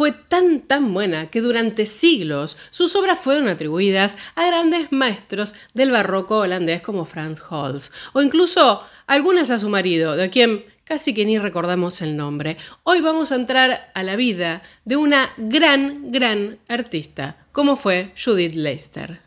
fue tan tan buena que durante siglos sus obras fueron atribuidas a grandes maestros del barroco holandés como Franz Hals, o incluso algunas a su marido, de quien casi que ni recordamos el nombre. Hoy vamos a entrar a la vida de una gran, gran artista, como fue Judith Leister.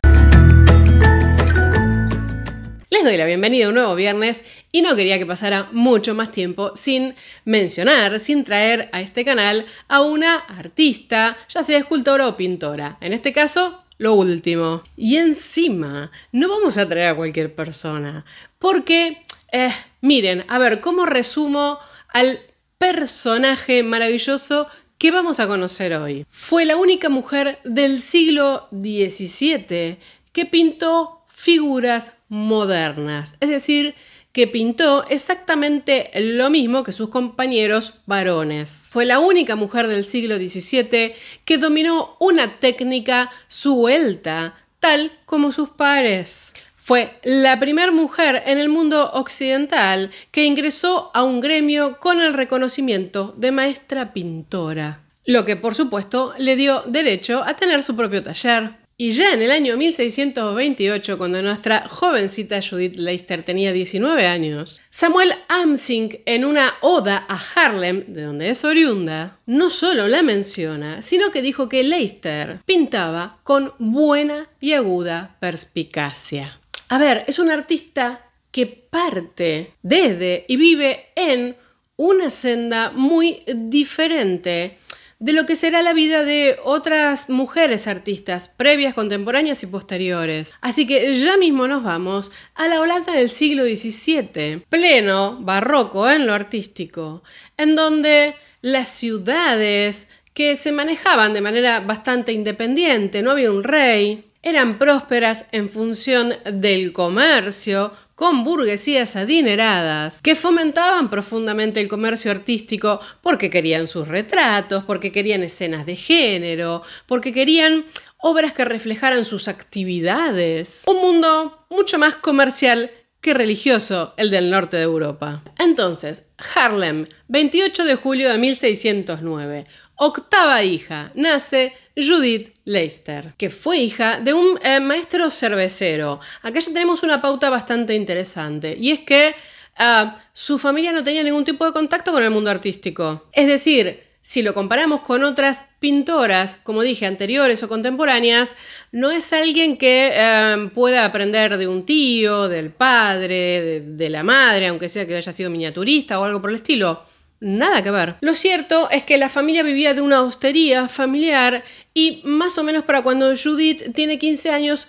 Les doy la bienvenida a un nuevo viernes y no quería que pasara mucho más tiempo sin mencionar, sin traer a este canal a una artista, ya sea escultora o pintora. En este caso, lo último. Y encima, no vamos a traer a cualquier persona, porque, eh, miren, a ver, ¿cómo resumo al personaje maravilloso que vamos a conocer hoy? Fue la única mujer del siglo XVII que pintó figuras modernas, es decir, que pintó exactamente lo mismo que sus compañeros varones. Fue la única mujer del siglo XVII que dominó una técnica suelta, tal como sus pares. Fue la primera mujer en el mundo occidental que ingresó a un gremio con el reconocimiento de maestra pintora, lo que por supuesto le dio derecho a tener su propio taller. Y ya en el año 1628, cuando nuestra jovencita Judith Leister tenía 19 años, Samuel Amsink, en una oda a Harlem, de donde es oriunda, no solo la menciona, sino que dijo que Leister pintaba con buena y aguda perspicacia. A ver, es un artista que parte desde y vive en una senda muy diferente de lo que será la vida de otras mujeres artistas, previas, contemporáneas y posteriores. Así que ya mismo nos vamos a la Holanda del siglo XVII, pleno barroco en lo artístico, en donde las ciudades que se manejaban de manera bastante independiente, no había un rey, eran prósperas en función del comercio, con burguesías adineradas que fomentaban profundamente el comercio artístico porque querían sus retratos, porque querían escenas de género, porque querían obras que reflejaran sus actividades. Un mundo mucho más comercial que religioso, el del norte de Europa. Entonces, Harlem, 28 de julio de 1609 octava hija, nace Judith Leister, que fue hija de un eh, maestro cervecero. Acá ya tenemos una pauta bastante interesante, y es que ah, su familia no tenía ningún tipo de contacto con el mundo artístico. Es decir, si lo comparamos con otras pintoras, como dije, anteriores o contemporáneas, no es alguien que eh, pueda aprender de un tío, del padre, de la madre, aunque sea que haya sido miniaturista o algo por el estilo nada que ver. Lo cierto es que la familia vivía de una hostería familiar y más o menos para cuando Judith tiene 15 años,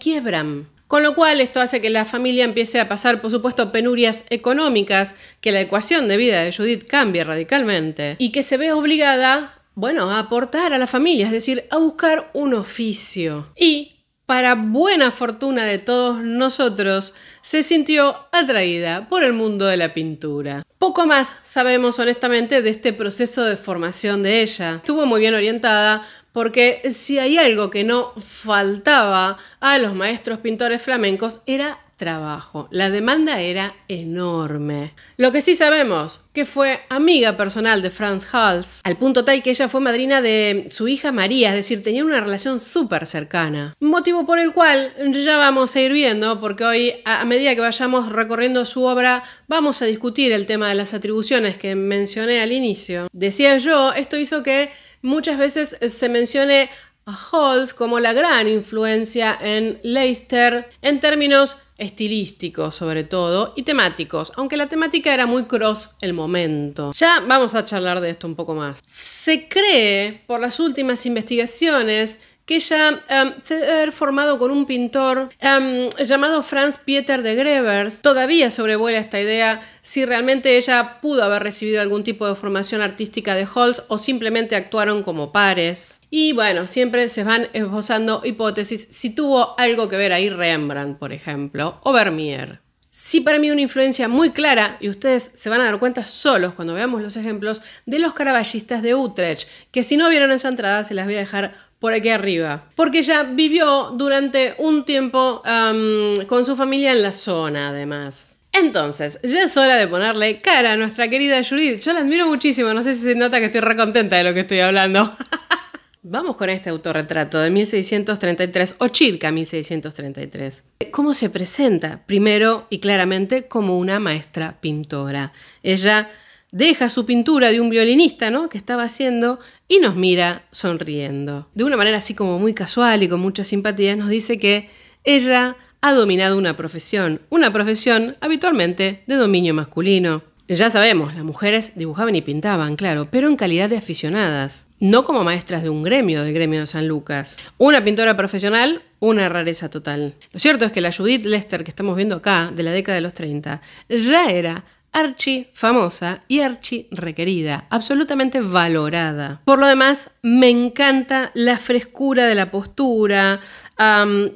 quiebran. Con lo cual esto hace que la familia empiece a pasar, por supuesto, penurias económicas, que la ecuación de vida de Judith cambie radicalmente y que se ve obligada bueno, a aportar a la familia, es decir, a buscar un oficio. Y para buena fortuna de todos nosotros, se sintió atraída por el mundo de la pintura. Poco más sabemos honestamente de este proceso de formación de ella. Estuvo muy bien orientada porque si hay algo que no faltaba a los maestros pintores flamencos era trabajo. La demanda era enorme. Lo que sí sabemos, que fue amiga personal de Franz Hals, al punto tal que ella fue madrina de su hija María, es decir, tenía una relación súper cercana. Motivo por el cual ya vamos a ir viendo, porque hoy a medida que vayamos recorriendo su obra, vamos a discutir el tema de las atribuciones que mencioné al inicio. Decía yo, esto hizo que muchas veces se mencione a Halls como la gran influencia en Leicester en términos estilísticos sobre todo y temáticos, aunque la temática era muy cross el momento. Ya vamos a charlar de esto un poco más. Se cree, por las últimas investigaciones, que ella em, se debe haber formado con un pintor em, llamado Franz Pieter de Grevers. Todavía sobrevuela esta idea si realmente ella pudo haber recibido algún tipo de formación artística de Holz o simplemente actuaron como pares. Y bueno, siempre se van esbozando hipótesis si tuvo algo que ver ahí Rembrandt, por ejemplo, o Vermeer. Sí, para mí una influencia muy clara, y ustedes se van a dar cuenta solos cuando veamos los ejemplos, de los caraballistas de Utrecht, que si no vieron esa entrada se las voy a dejar por aquí arriba. Porque ella vivió durante un tiempo con su familia en la zona, además. Entonces, ya es hora de ponerle cara a nuestra querida Judith. Yo la admiro muchísimo, no sé si se nota que estoy recontenta de lo que estoy hablando. Vamos con este autorretrato de 1633 o circa 1633. ¿Cómo se presenta? Primero y claramente como una maestra pintora. Ella deja su pintura de un violinista, ¿no? Que estaba haciendo y nos mira sonriendo. De una manera así como muy casual y con mucha simpatía nos dice que ella ha dominado una profesión, una profesión habitualmente de dominio masculino. Ya sabemos, las mujeres dibujaban y pintaban, claro, pero en calidad de aficionadas, no como maestras de un gremio, del gremio de San Lucas. Una pintora profesional, una rareza total. Lo cierto es que la Judith Lester que estamos viendo acá, de la década de los 30, ya era archi famosa y archi requerida, absolutamente valorada. Por lo demás, me encanta la frescura de la postura,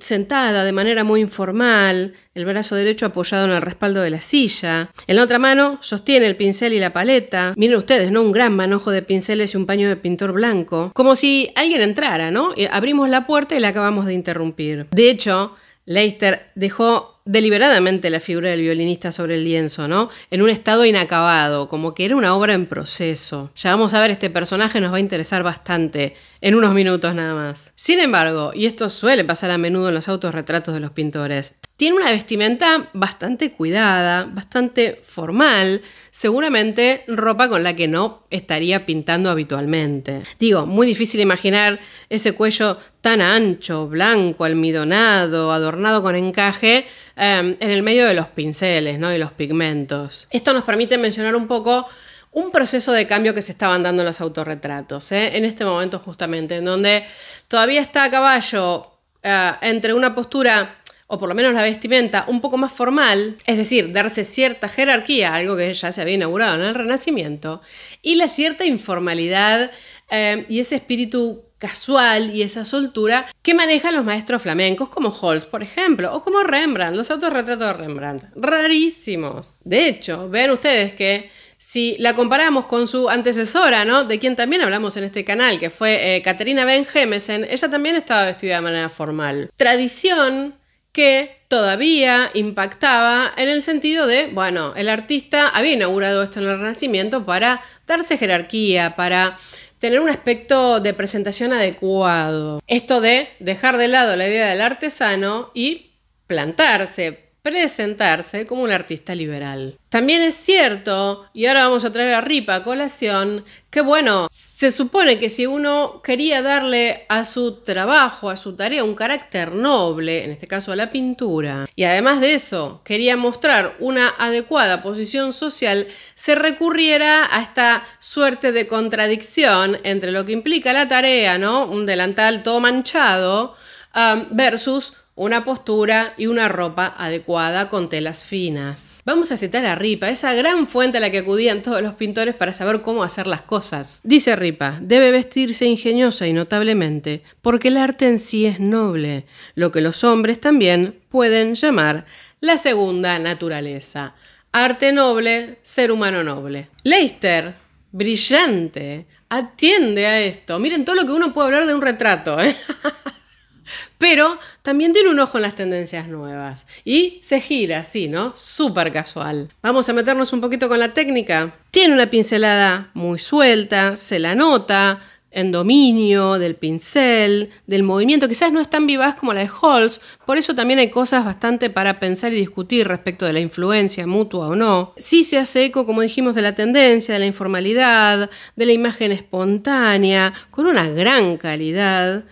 sentada de manera muy informal, el brazo derecho apoyado en el respaldo de la silla. En la otra mano sostiene el pincel y la paleta. Miren ustedes, ¿no? Un gran manojo de pinceles y un paño de pintor blanco. Como si alguien entrara, ¿no? Abrimos la puerta y la acabamos de interrumpir. De hecho, Leister dejó deliberadamente la figura del violinista sobre el lienzo, ¿no? En un estado inacabado, como que era una obra en proceso. Ya vamos a ver, este personaje nos va a interesar bastante, en unos minutos nada más. Sin embargo, y esto suele pasar a menudo en los autorretratos de los pintores, tiene una vestimenta bastante cuidada, bastante formal, seguramente ropa con la que no estaría pintando habitualmente. Digo, muy difícil imaginar ese cuello tan ancho, blanco, almidonado, adornado con encaje, em, en el medio de los pinceles ¿no? y los pigmentos. Esto nos permite mencionar un poco un proceso de cambio que se estaban dando en los autorretratos, ¿eh? en este momento justamente, en donde todavía está a caballo eh, entre una postura o por lo menos la vestimenta, un poco más formal, es decir, darse cierta jerarquía, algo que ya se había inaugurado en el Renacimiento, y la cierta informalidad eh, y ese espíritu casual y esa soltura que manejan los maestros flamencos como Holz por ejemplo, o como Rembrandt, los autorretratos de Rembrandt, rarísimos. De hecho, ven ustedes que si la comparamos con su antecesora, ¿no? De quien también hablamos en este canal, que fue eh, Caterina Ben Gemesen, ella también estaba vestida de manera formal. Tradición que todavía impactaba en el sentido de, bueno, el artista había inaugurado esto en el Renacimiento para darse jerarquía, para tener un aspecto de presentación adecuado. Esto de dejar de lado la idea del artesano y plantarse, presentarse como un artista liberal. También es cierto, y ahora vamos a traer a Ripa a colación, que bueno, se supone que si uno quería darle a su trabajo, a su tarea, un carácter noble, en este caso a la pintura, y además de eso quería mostrar una adecuada posición social, se recurriera a esta suerte de contradicción entre lo que implica la tarea, ¿no? Un delantal todo manchado, um, versus una postura y una ropa adecuada con telas finas. Vamos a citar a Ripa, esa gran fuente a la que acudían todos los pintores para saber cómo hacer las cosas. Dice Ripa, debe vestirse ingeniosa y notablemente, porque el arte en sí es noble, lo que los hombres también pueden llamar la segunda naturaleza. Arte noble, ser humano noble. Leicester, brillante, atiende a esto. Miren todo lo que uno puede hablar de un retrato. ¿eh? Pero también tiene un ojo en las tendencias nuevas. Y se gira así, ¿no? Súper casual. Vamos a meternos un poquito con la técnica. Tiene una pincelada muy suelta, se la nota en dominio del pincel, del movimiento. Quizás no es tan vivaz como la de Holz, por eso también hay cosas bastante para pensar y discutir respecto de la influencia mutua o no. Sí se hace eco, como dijimos, de la tendencia, de la informalidad, de la imagen espontánea, con una gran calidad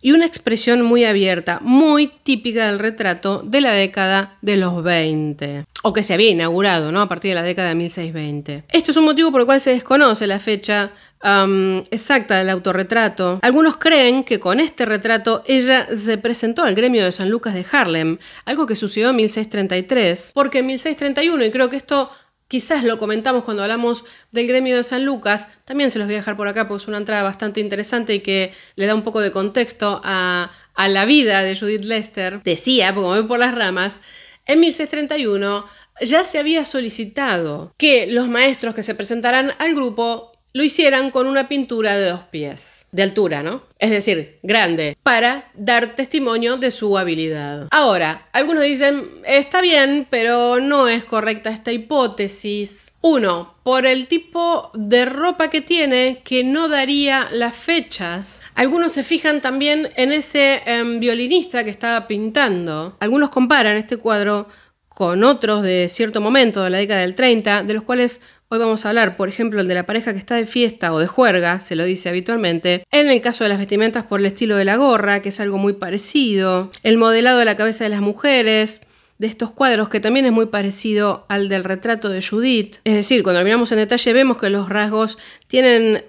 y una expresión muy abierta, muy típica del retrato de la década de los 20, o que se había inaugurado ¿no? a partir de la década de 1620. Esto es un motivo por el cual se desconoce la fecha um, exacta del autorretrato. Algunos creen que con este retrato ella se presentó al gremio de San Lucas de Harlem, algo que sucedió en 1633, porque en 1631, y creo que esto quizás lo comentamos cuando hablamos del gremio de San Lucas, también se los voy a dejar por acá porque es una entrada bastante interesante y que le da un poco de contexto a, la vida de Judith Lester. Decía, como me por las ramas, en 1631 ya se había solicitado que los maestros que se presentaran al grupo lo hicieran con una pintura de dos pies de altura, ¿no? Es decir, grande, para dar testimonio de su habilidad. Ahora, algunos dicen, está bien, pero no es correcta esta hipótesis. Uno, por el tipo de ropa que tiene que no daría las fechas. Algunos se fijan también en ese em, violinista que estaba pintando. Algunos comparan este cuadro con otros de cierto momento de la década del 30, de los cuales Hoy vamos a hablar, por ejemplo, el de la pareja que está de fiesta o de juerga, se lo dice habitualmente. En el caso de las vestimentas por el estilo de la gorra, que es algo muy parecido. El modelado de la cabeza de las mujeres, de estos cuadros, que también es muy parecido al del retrato de Judith. Es decir, cuando miramos en detalle vemos que los rasgos tienen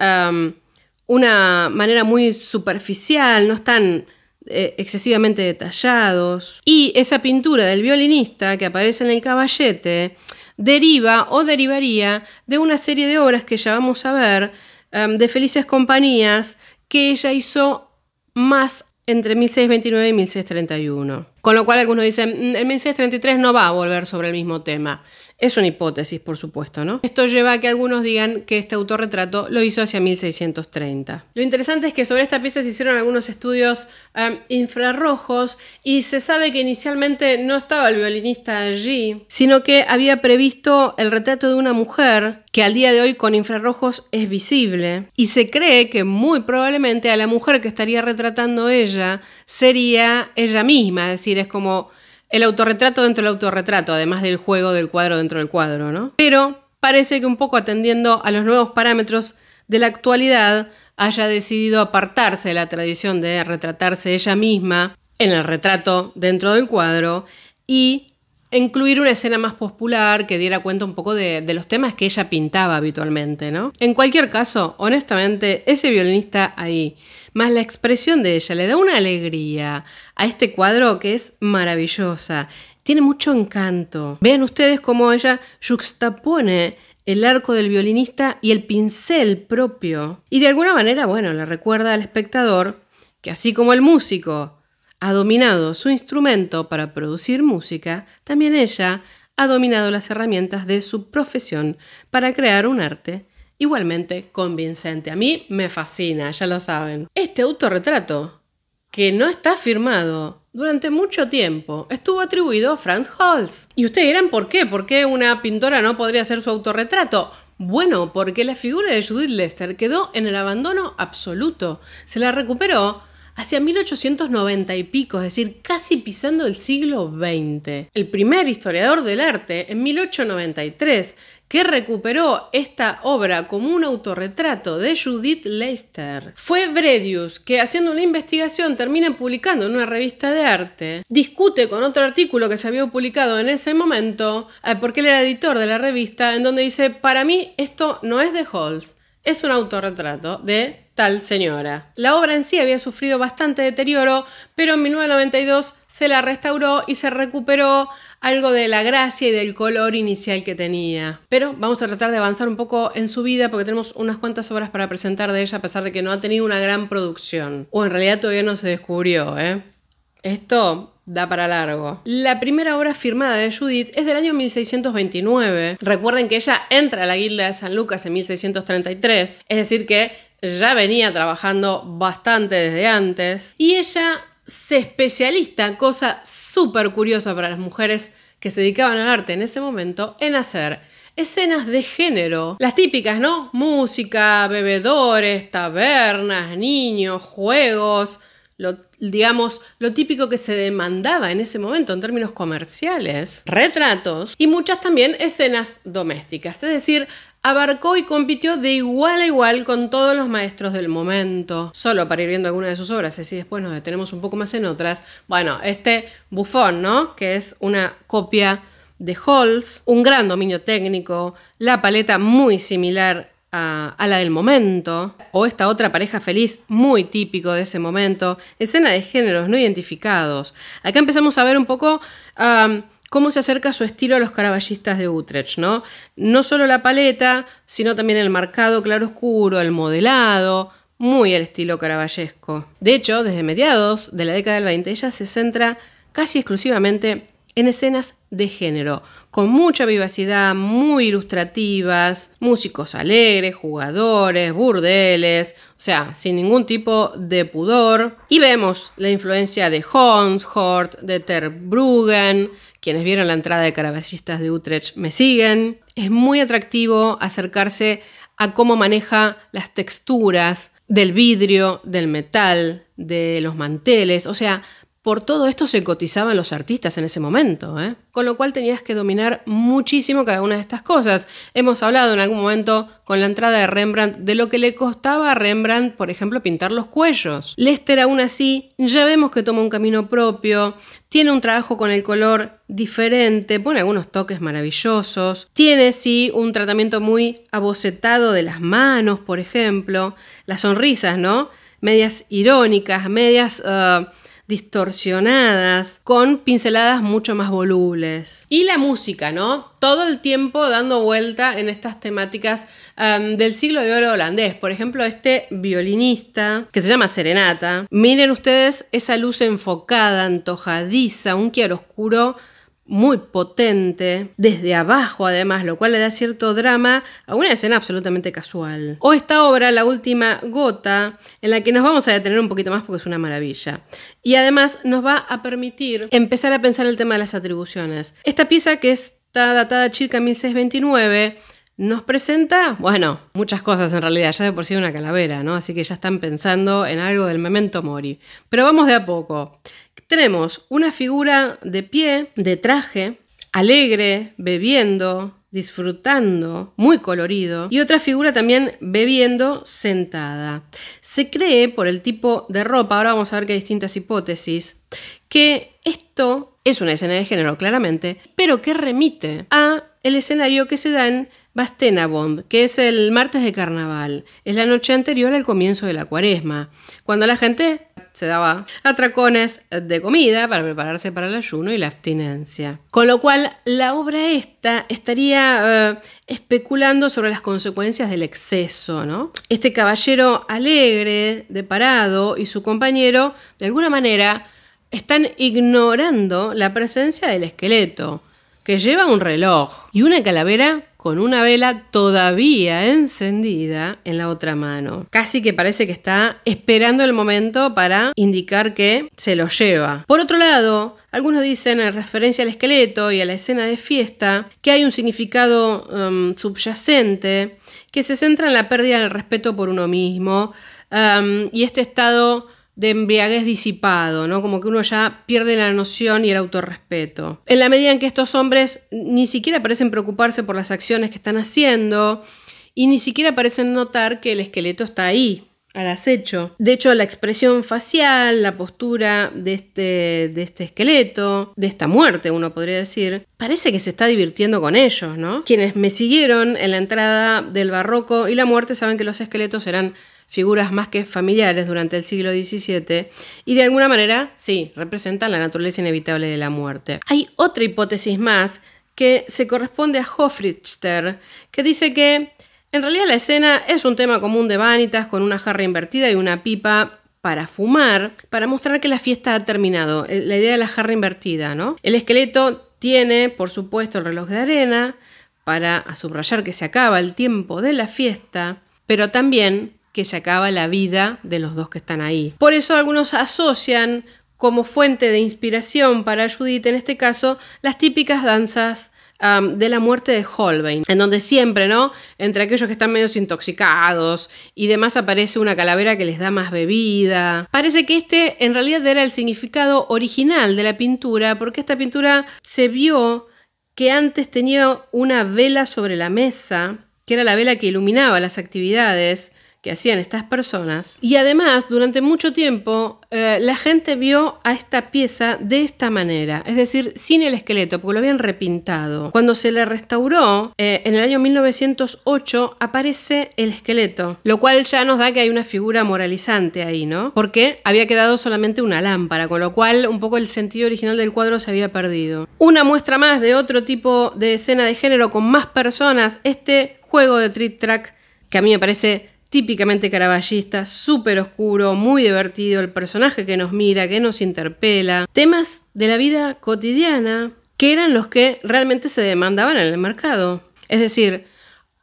una manera muy superficial, no están eh, excesivamente detallados. Y esa pintura del violinista que aparece en el caballete deriva o derivaría de una serie de obras que ya vamos a ver, em, de Felices Compañías, que ella hizo más entre 1629 y 1631. Con lo cual algunos dicen, mm, el 1633 no va a volver sobre el mismo tema. Es una hipótesis, por supuesto, ¿no? Esto lleva a que algunos digan que este autorretrato lo hizo hacia 1630. Lo interesante es que sobre esta pieza se hicieron algunos estudios um, infrarrojos y se sabe que inicialmente no estaba el violinista allí, sino que había previsto el retrato de una mujer que al día de hoy con infrarrojos es visible y se cree que muy probablemente a la mujer que estaría retratando ella sería ella misma, es decir, es como el autorretrato dentro del autorretrato, además del juego del cuadro dentro del cuadro, ¿no? Pero parece que un poco atendiendo a los nuevos parámetros de la actualidad, haya decidido apartarse de la tradición de retratarse ella misma en el retrato dentro del cuadro y incluir una escena más popular que diera cuenta un poco de, los temas que ella pintaba habitualmente, ¿no? En cualquier caso, honestamente, ese violinista ahí, más la expresión de ella, le da una alegría a este cuadro que es maravillosa. Tiene mucho encanto. Vean ustedes cómo ella juxtapone el arco del violinista y el pincel propio. Y de alguna manera, bueno, le recuerda al espectador que así como el músico ha dominado su instrumento para producir música, también ella ha dominado las herramientas de su profesión para crear un arte igualmente convincente. A mí me fascina, ya lo saben. Este autorretrato, que no está firmado durante mucho tiempo, estuvo atribuido a Franz Hals. Y ustedes dirán, ¿por qué? ¿Por qué una pintora no podría hacer su autorretrato? Bueno, porque la figura de Judith Lester quedó en el abandono absoluto. Se la recuperó hacia 1890 y pico, es decir, casi pisando el siglo XX. El primer historiador del arte, en 1893, que recuperó esta obra como un autorretrato de Judith Leyster Fue Bredius, que haciendo una investigación termina publicando en una revista de arte, discute con otro artículo que se había publicado en ese momento, eh, porque él era editor de la revista, en donde dice, para mí esto no es de Holz es un autorretrato de tal señora. La obra en sí había sufrido bastante deterioro, pero en 1992 se la restauró y se recuperó algo de la gracia y del color inicial que tenía. Pero vamos a tratar de avanzar un poco en su vida porque tenemos unas cuantas obras para presentar de ella a pesar de que no ha tenido una gran producción. O en realidad todavía no se descubrió, ¿eh? Esto da para largo. La primera obra firmada de Judith es del año 1629. Recuerden que ella entra a la Guilda de San Lucas en 1633, es decir que ya venía trabajando bastante desde antes y ella se especialista, cosa súper curiosa para las mujeres que se dedicaban al arte en ese momento, en hacer escenas de género. Las típicas, ¿no? Música, bebedores, tabernas, niños, juegos, lo digamos, lo típico que se demandaba en ese momento en términos comerciales, retratos y muchas también escenas domésticas. Es decir, abarcó y compitió de igual a igual con todos los maestros del momento. Solo para ir viendo alguna de sus obras, así después nos detenemos un poco más en otras. Bueno, este bufón, ¿no? Que es una copia de Halls, un gran dominio técnico, la paleta muy similar a, la del momento, o esta otra pareja feliz muy típico de ese momento, escena de géneros no identificados. Acá empezamos a ver un poco cómo se acerca su estilo a los caraballistas de Utrecht, ¿no? No solo la paleta, sino también el marcado claroscuro, el modelado, muy el estilo caraballesco. De hecho, desde mediados de la década del 20 ella se centra casi exclusivamente en escenas de género, con mucha vivacidad, muy ilustrativas, músicos alegres, jugadores, burdeles, o sea, sin ningún tipo de pudor. Y vemos la influencia de Hans Hort, de Ter Bruggen, quienes vieron la entrada de Caraballistas de Utrecht me siguen. Es muy atractivo acercarse a cómo maneja las texturas del vidrio, del metal, de los manteles, o sea, por todo esto se cotizaban los artistas en ese momento, ¿eh? con lo cual tenías que dominar muchísimo cada una de estas cosas. Hemos hablado en algún momento con la entrada de Rembrandt de lo que le costaba a Rembrandt, por ejemplo, pintar los cuellos. Lester aún así, ya vemos que toma un camino propio, tiene un trabajo con el color diferente, pone algunos toques maravillosos, tiene sí un tratamiento muy abocetado de las manos, por ejemplo, las sonrisas, ¿no? Medias irónicas, medias... Ah, distorsionadas, con pinceladas mucho más volubles. Y la música, ¿no? Todo el tiempo dando vuelta en estas temáticas um, del siglo de oro holandés. Por ejemplo, este violinista que se llama Serenata. Miren ustedes esa luz enfocada, antojadiza, un chiaroscuro muy potente, desde abajo además, lo cual le da cierto drama a una escena absolutamente casual. O esta obra, La Última Gota, en la que nos vamos a detener un poquito más porque es una maravilla. Y además nos va a permitir empezar a pensar el tema de las atribuciones. Esta pieza que está datada circa 1629, nos presenta, bueno, muchas cosas en realidad, ya de por sí una calavera, ¿no? Así que ya están pensando en algo del memento mori. Pero vamos de a poco. Tenemos una figura de pie, de traje, alegre, bebiendo, disfrutando, muy colorido, y otra figura también bebiendo sentada. Se cree por el tipo de ropa, ahora vamos a ver que hay distintas hipótesis, que esto es una escena de género claramente, pero que remite a el escenario que se da en Bastenabond, que es el martes de carnaval, es la noche anterior al comienzo de la cuaresma, cuando la gente se daba atracones de comida para prepararse para el ayuno y la abstinencia. Con lo cual, la obra esta estaría eh, especulando sobre las consecuencias del exceso. ¿no? Este caballero alegre de Parado y su compañero, de alguna manera, están ignorando la presencia del esqueleto que lleva un reloj y una calavera con una vela todavía encendida en la otra mano. Casi que parece que está esperando el momento para indicar que se lo lleva. Por otro lado, algunos dicen en referencia al esqueleto y a la escena de fiesta que hay un significado em, subyacente que se centra en la pérdida del respeto por uno mismo em, y este estado de embriaguez disipado, ¿no? Como que uno ya pierde la noción y el autorrespeto. En la medida en que estos hombres ni siquiera parecen preocuparse por las acciones que están haciendo y ni siquiera parecen notar que el esqueleto está ahí, al acecho. De hecho, la expresión facial, la postura de este, de este esqueleto, de esta muerte, uno podría decir, parece que se está divirtiendo con ellos, ¿no? Quienes me siguieron en la entrada del barroco y la muerte saben que los esqueletos eran figuras más que familiares durante el siglo XVII y de alguna manera, sí, representan la naturaleza inevitable de la muerte. Hay otra hipótesis más que se corresponde a Hofrichter, que dice que en realidad la escena es un tema común de vanitas con una jarra invertida y una pipa para fumar, para mostrar que la fiesta ha terminado, la idea de la jarra invertida, ¿no? El esqueleto tiene, por supuesto, el reloj de arena para subrayar que se acaba el tiempo de la fiesta, pero también que se acaba la vida de los dos que están ahí. Por eso algunos asocian como fuente de inspiración para Judith, en este caso, las típicas danzas de la muerte de Holbein, en donde siempre, ¿no? Entre aquellos que están medio intoxicados y demás aparece una calavera que les da más bebida. Parece que este en realidad era el significado original de la pintura, porque esta pintura se vio que antes tenía una vela sobre la mesa, que era la vela que iluminaba las actividades que hacían estas personas. Y además, durante mucho tiempo, eh, la gente vio a esta pieza de esta manera, es decir, sin el esqueleto, porque lo habían repintado. Cuando se le restauró, eh, en el año 1908, aparece el esqueleto, lo cual ya nos da que hay una figura moralizante ahí, ¿no? Porque había quedado solamente una lámpara, con lo cual un poco el sentido original del cuadro se había perdido. Una muestra más de otro tipo de escena de género con más personas, este juego de trick track que a mí me parece típicamente caraballista, súper oscuro, muy divertido, el personaje que nos mira, que nos interpela, temas de la vida cotidiana que eran los que realmente se demandaban en el mercado. Es decir,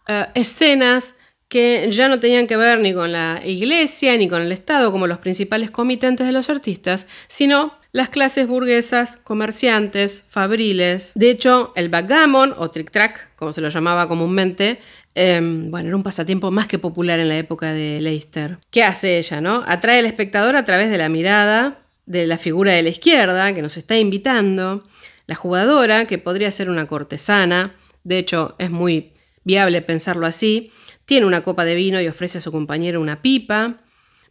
eh, escenas que ya no tenían que ver ni con la iglesia ni con el Estado como los principales comitentes de los artistas, sino las clases burguesas, comerciantes, fabriles. De hecho, el backgammon o trick-track, como se lo llamaba comúnmente, Em, bueno, era un pasatiempo más que popular en la época de Leicester. ¿Qué hace ella, no? Atrae al espectador a través de la mirada de la figura de la izquierda que nos está invitando, la jugadora, que podría ser una cortesana, de hecho es muy viable pensarlo así, tiene una copa de vino y ofrece a su compañero una pipa,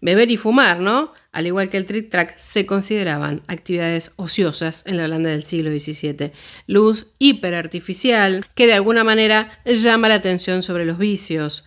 Beber y fumar, ¿no? Al igual que el trick track, se consideraban actividades ociosas en la Holanda del siglo XVII. Luz hiperartificial que de alguna manera llama la atención sobre los vicios.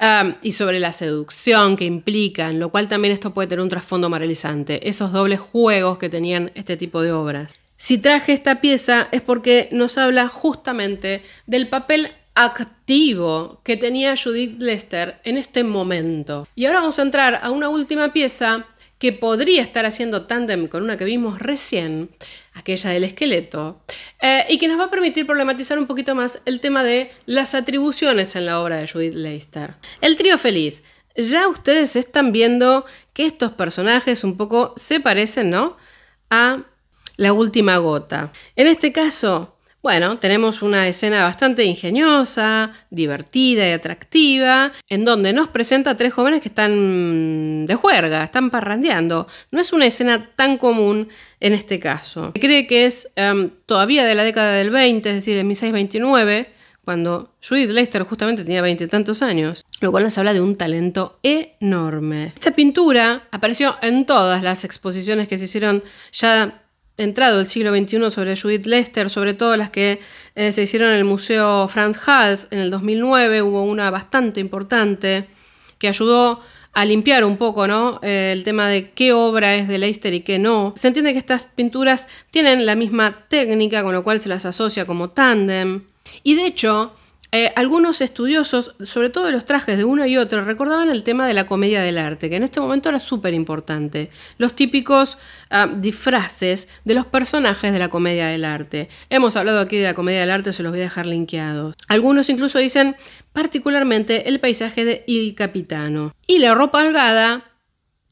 Um, y sobre la seducción que implican, lo cual también esto puede tener un trasfondo moralizante, esos dobles juegos que tenían este tipo de obras. Si traje esta pieza es porque nos habla justamente del papel activo que tenía Judith Lester en este momento. Y ahora vamos a entrar a una última pieza que podría estar haciendo tándem con una que vimos recién, aquella del esqueleto, eh, y que nos va a permitir problematizar un poquito más el tema de las atribuciones en la obra de Judith Lester. El trío feliz. Ya ustedes están viendo que estos personajes un poco se parecen, ¿no? A la última gota. En este caso, bueno, tenemos una escena bastante ingeniosa, divertida y atractiva, en donde nos presenta a tres jóvenes que están de juerga, están parrandeando. No es una escena tan común en este caso. Se cree que es em, todavía de la década del 20, es decir, en 1629, cuando Judith Lester justamente tenía veintitantos años, lo cual nos habla de un talento enorme. Esta pintura apareció en todas las exposiciones que se hicieron ya entrado el siglo XXI sobre Judith Lester, sobre todo las que eh, se hicieron en el Museo Franz Hals en el 2009, hubo una bastante importante que ayudó a limpiar un poco ¿no? Eh, el tema de qué obra es de Leicester y qué no. Se entiende que estas pinturas tienen la misma técnica, con lo cual se las asocia como tándem. Y de hecho, eh, algunos estudiosos, sobre todo de los trajes de uno y otro, recordaban el tema de la comedia del arte, que en este momento era súper importante. Los típicos ah, disfraces de los personajes de la comedia del arte. Hemos hablado aquí de la comedia del arte, se los voy a dejar linkeados. Algunos incluso dicen particularmente el paisaje de Il Capitano. Y la ropa algada,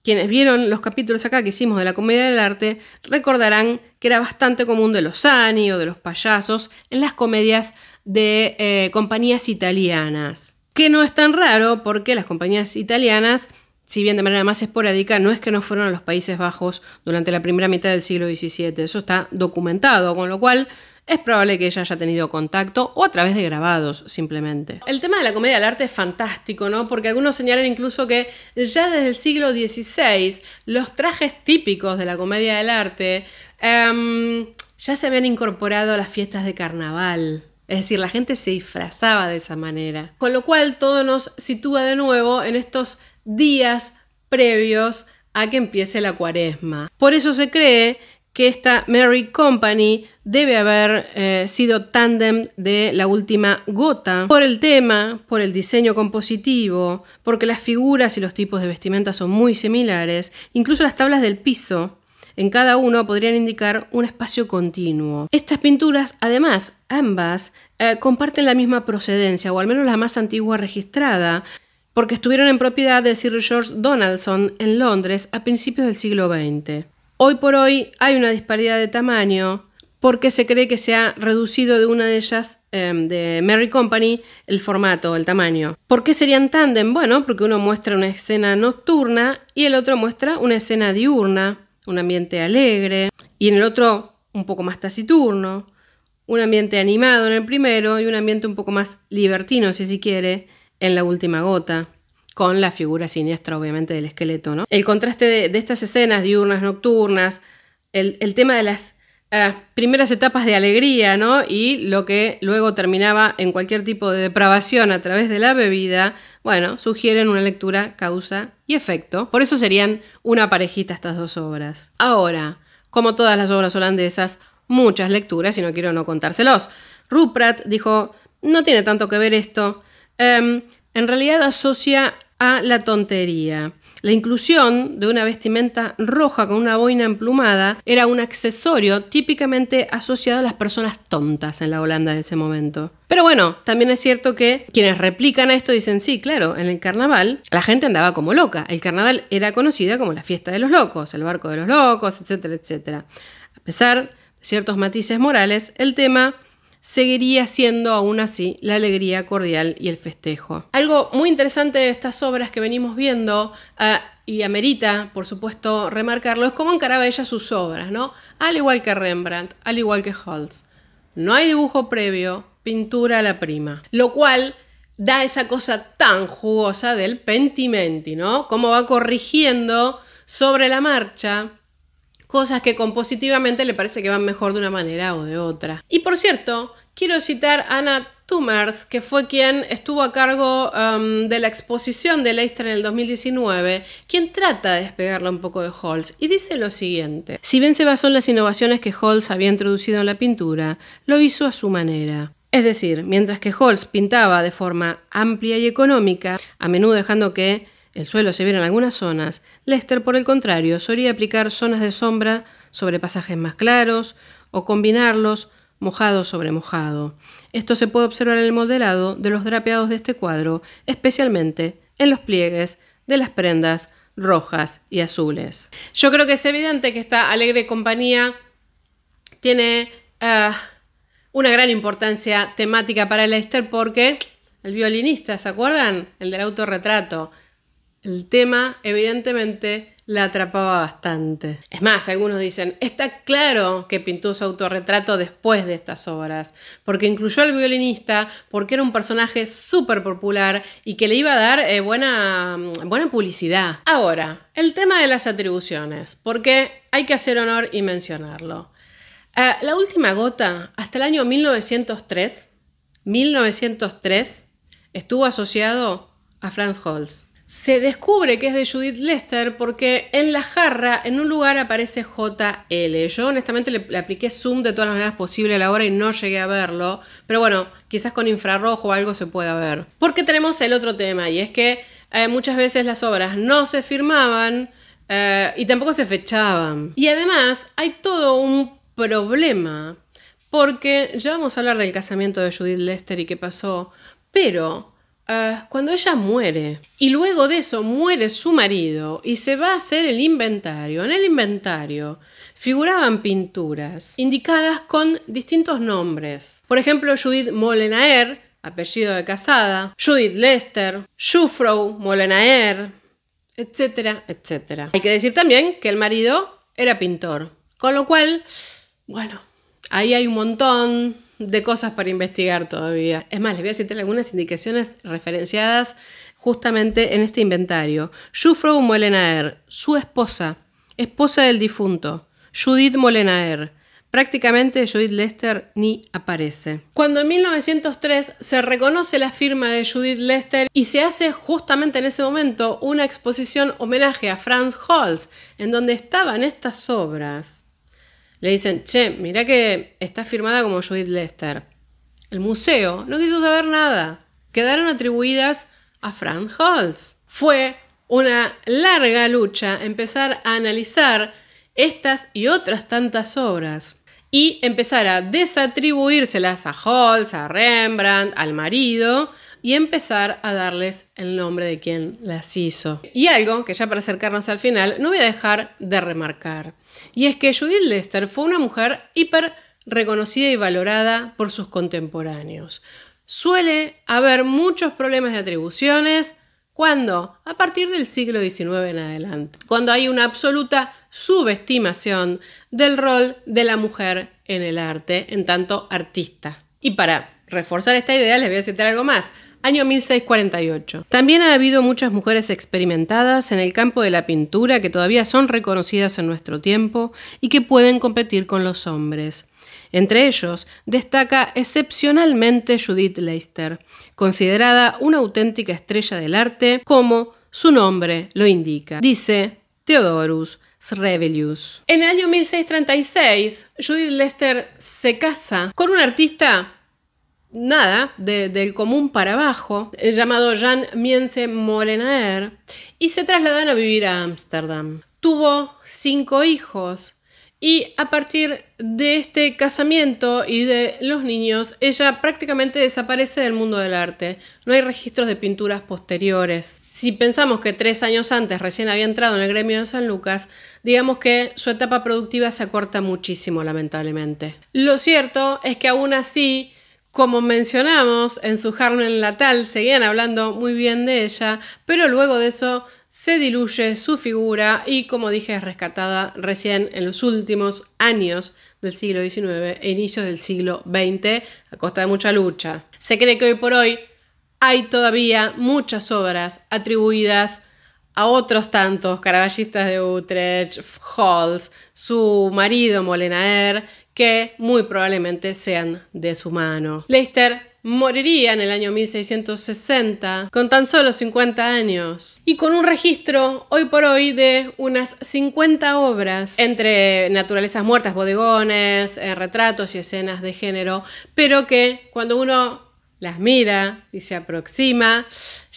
quienes vieron los capítulos acá que hicimos de la comedia del arte, recordarán que era bastante común de los Sani o de los payasos en las comedias de eh, compañías italianas. Que no es tan raro porque las compañías italianas, si bien de manera más esporádica, no es que no fueron a los Países Bajos durante la primera mitad del siglo XVII. Eso está documentado, con lo cual es probable que ella haya tenido contacto o a través de grabados simplemente. El tema de la comedia del arte es fantástico, ¿no? Porque algunos señalan incluso que ya desde el siglo XVI los trajes típicos de la comedia del arte em, ya se habían incorporado a las fiestas de carnaval. Es decir, la gente se disfrazaba de esa manera. Con lo cual todo nos sitúa de nuevo en estos días previos a que empiece la cuaresma. Por eso se cree que esta Mary Company debe haber eh, sido tándem de la última gota por el tema, por el diseño compositivo, porque las figuras y los tipos de vestimenta son muy similares, incluso las tablas del piso en cada uno podrían indicar un espacio continuo. Estas pinturas, además, ambas, eh, comparten la misma procedencia, o al menos la más antigua registrada, porque estuvieron en propiedad de Sir George Donaldson en Londres a principios del siglo XX. Hoy por hoy hay una disparidad de tamaño porque se cree que se ha reducido de una de ellas, em, de Mary Company, el formato, el tamaño. ¿Por qué serían tándem? Bueno, porque uno muestra una escena nocturna y el otro muestra una escena diurna un ambiente alegre, y en el otro un poco más taciturno, un ambiente animado en el primero y un ambiente un poco más libertino, si se quiere, en la última gota, con la figura siniestra, obviamente, del esqueleto. ¿no? El contraste de, estas escenas diurnas, nocturnas, el, el tema de las ah, primeras etapas de alegría ¿no? y lo que luego terminaba en cualquier tipo de depravación a través de la bebida, bueno, sugieren una lectura causa y efecto. Por eso serían una parejita estas dos obras. Ahora, como todas las obras holandesas, muchas lecturas y no quiero no contárselos. Ruprat dijo, no tiene tanto que ver esto. Em, en realidad asocia a la tontería. La inclusión de una vestimenta roja con una boina emplumada era un accesorio típicamente asociado a las personas tontas en la Holanda de ese momento. Pero bueno, también es cierto que quienes replican a esto dicen, sí, claro, en el carnaval la gente andaba como loca. El carnaval era conocida como la fiesta de los locos, el barco de los locos, etcétera, etcétera. A pesar de ciertos matices morales, el tema seguiría siendo aún así la alegría cordial y el festejo. Algo muy interesante de estas obras que venimos viendo eh, y amerita, por supuesto, remarcarlo, es cómo encaraba ella sus obras, ¿no? Al igual que Rembrandt, al igual que Holtz. No hay dibujo previo, pintura a la prima. Lo cual da esa cosa tan jugosa del pentimenti, ¿no? Cómo va corrigiendo sobre la marcha cosas que compositivamente le parece que van mejor de una manera o de otra. Y por cierto, quiero citar a Anna Tumers, que fue quien estuvo a cargo um, de la exposición de Leicester en el 2019, quien trata de despegarla un poco de Holz y dice lo siguiente. Si bien se basó en las innovaciones que Holz había introducido en la pintura, lo hizo a su manera. Es decir, mientras que Holz pintaba de forma amplia y económica, a menudo dejando que el suelo se en algunas zonas, Lester, por el contrario, solía aplicar zonas de sombra sobre pasajes más claros o combinarlos mojado sobre mojado. Esto se puede observar en el modelado de los drapeados de este cuadro, especialmente en los pliegues de las prendas rojas y azules. Yo creo que es evidente que esta alegre compañía tiene eh, una gran importancia temática para Lester porque el violinista, ¿se acuerdan? El del autorretrato el tema, evidentemente, la atrapaba bastante. Es más, algunos dicen, está claro que pintó su autorretrato después de estas obras, porque incluyó al violinista, porque era un personaje súper popular y que le iba a dar eh, buena, mm, buena publicidad. Ahora, el tema de las atribuciones, porque hay que hacer honor y mencionarlo. Eh, la última gota, hasta el año 1903, 1903, estuvo asociado a Franz Holz. Se descubre que es de Judith Lester porque en la jarra, en un lugar, aparece JL. Yo honestamente le, apliqué zoom de todas las maneras posibles a la hora y no llegué a verlo. Pero bueno, quizás con infrarrojo o algo se pueda ver. Porque tenemos el otro tema y es que eh, muchas veces las obras no se firmaban eh, y tampoco se fechaban. Y además hay todo un problema porque ya vamos a hablar del casamiento de Judith Lester y qué pasó. Pero Ah, cuando ella muere. Y luego de eso muere su marido y se va a hacer el inventario. En el inventario figuraban pinturas indicadas con distintos nombres. Por ejemplo, Judith Molenaer, apellido de casada, Judith Lester, Jufro Molenaer, etcétera, etcétera. Hay que decir también que el marido era pintor, con lo cual, bueno, ahí hay un montón de cosas para investigar todavía. Es más, les voy a citar algunas indicaciones referenciadas justamente en este inventario. Jufro Molenaer, su esposa, esposa del difunto, Judith Molenaer. Prácticamente Judith Lester ni aparece. Cuando en 1903 se reconoce la firma de Judith Lester y se hace justamente en ese momento una exposición homenaje a Franz Holz, en donde estaban estas obras, le dicen, che, mirá que está firmada como Judith Lester. El museo no quiso saber nada. Quedaron atribuidas a Frank Holtz. Fue una larga lucha empezar a analizar estas y otras tantas obras y empezar a desatribuírselas a Holtz, a Rembrandt, al marido y empezar a darles el nombre de quien las hizo. Y algo que ya para acercarnos al final no voy a dejar de remarcar, y es que Judith Lester fue una mujer hiper reconocida y valorada por sus contemporáneos. Suele haber muchos problemas de atribuciones, cuando, A partir del siglo XIX en adelante, cuando hay una absoluta subestimación del rol de la mujer en el arte, en tanto artista. Y para reforzar esta idea, les voy a citar algo más año 1648. También ha habido muchas mujeres experimentadas en el campo de la pintura que todavía son reconocidas en nuestro tiempo y que pueden competir con los hombres. Entre ellos destaca excepcionalmente Judith Leister, considerada una auténtica estrella del arte como su nombre lo indica. Dice Theodorus Srevelius. En el año 1636, Judith Leyster se casa con un artista nada, del común para abajo, llamado Jan Miense Molenaer, y se trasladan a vivir a Ámsterdam. Tuvo cinco hijos y a partir de este casamiento y de los niños, ella prácticamente desaparece del mundo del arte. No hay registros de pinturas posteriores. Si pensamos que tres años antes recién había entrado en el gremio de San Lucas, digamos que su etapa productiva se acorta muchísimo, lamentablemente. Lo cierto es que aún así como mencionamos, en su jardín natal seguían hablando muy bien de ella, pero luego de eso se diluye su figura y, como dije, es rescatada recién en los últimos años del siglo XIX e inicios del siglo XX a costa de mucha lucha. Se cree que hoy por hoy hay todavía muchas obras atribuidas a otros tantos caraballistas de Utrecht, Halls, su marido Molenaer, que muy probablemente sean de su mano. Leicester moriría en el año 1660 con tan solo 50 años y con un registro hoy por hoy de unas 50 obras entre naturalezas muertas, bodegones, eh, retratos y escenas de género, pero que cuando uno las mira y se aproxima,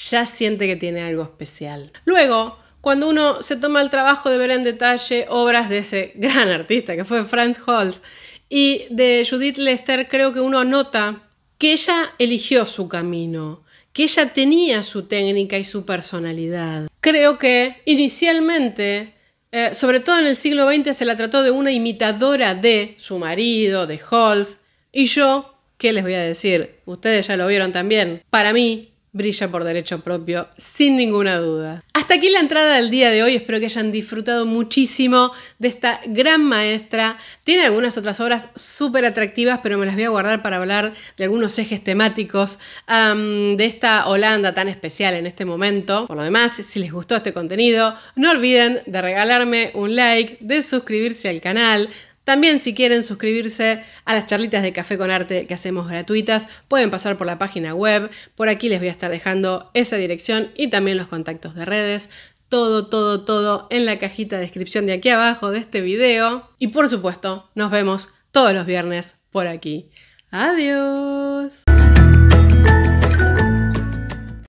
ya siente que tiene algo especial. Luego, cuando uno se toma el trabajo de ver en detalle obras de ese gran artista que fue Franz Holtz, y de Judith Lester creo que uno nota que ella eligió su camino, que ella tenía su técnica y su personalidad. Creo que inicialmente, eh, sobre todo en el siglo XX, se la trató de una imitadora de su marido, de Holz, y yo, ¿qué les voy a decir? Ustedes ya lo vieron también. Para mí, brilla por derecho propio, sin ninguna duda. Hasta aquí la entrada del día de hoy, espero que hayan disfrutado muchísimo de esta gran maestra. Tiene algunas otras obras súper atractivas, pero me las voy a guardar para hablar de algunos ejes temáticos de esta Holanda tan especial en este momento. Por lo demás, si les gustó este contenido, no olviden de regalarme un like, de suscribirse al canal, también si quieren suscribirse a las charlitas de café con arte que hacemos gratuitas, pueden pasar por la página web. Por aquí les voy a estar dejando esa dirección y también los contactos de redes. Todo, todo, todo en la cajita de descripción de aquí abajo de este video. Y por supuesto, nos vemos todos los viernes por aquí. Adiós.